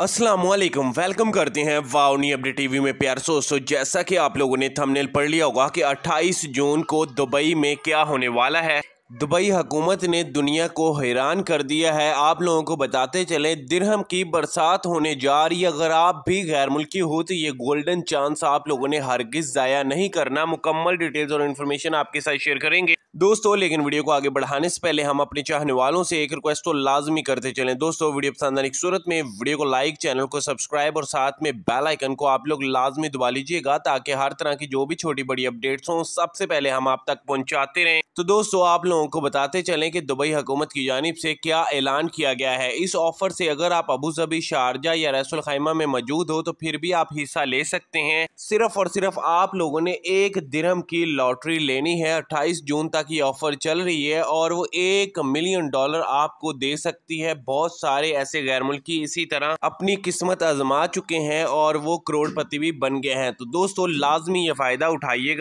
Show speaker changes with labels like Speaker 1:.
Speaker 1: Aslam welcome करते हैं वावनी update TV में प्यार दोस्तों जैसा कि आप लोगों ने थंबनेल पढ़ लिया होगा कि 28 जून को दुबई में क्या होने वाला है दुबई हुकूमत ने दुनिया को हैरान कर दिया है आप लोगों को बताते चले दिरहम की बरसात होने जा रही है अगर आप भी गैर मुल्की हो तो ये गोल्डन चांस आप लोगों ने हरगिज़ ज़ाया नहीं करना मुकम्मल डिटेल्स और इन्फॉर्मेशन आपके साथ शेयर करेंगे दोस्तों लेकिन वीडियो को आगे बढ़ाने से पहले हम अपने चाहने वालों से एक रिक्वेस्ट तो लाजमी करते चलें दोस्तों वीडियो पसंद आने की सूरत में वीडियो को लाइक चैनल को सब्सक्राइब और साथ में बेल आइकन को आप लोग लाजमी दबा लीजिएगा ताकि हर तरह की जो भी छोटी बड़ी अपडेट्स हों सबसे पहले हम आप तक पहुँचाते रहें तो दोस्तों आप लोगों को बताते चलें कि दुबई हुकूमत की जानब से क्या ऐलान किया गया है इस ऑफर से अगर आप अबू जबी शारजा या रसुल खैमा में मौजूद हो तो फिर भी आप हिस्सा ले सकते हैं सिर्फ और सिर्फ आप लोगों ने एक दिरहम की लॉटरी लेनी है अट्ठाईस जून तक की ऑफ़र चल रही है और वो एक मिलियन डॉलर आपको दे सकती है बहुत सारे ऐसे गैर मुल्की इसी तरह अपनी किस्मत आजमा चुके हैं और वो करोड़पति भी बन गए हैं तो दोस्तों लाजमी ये फ़ायदा उठाइएगा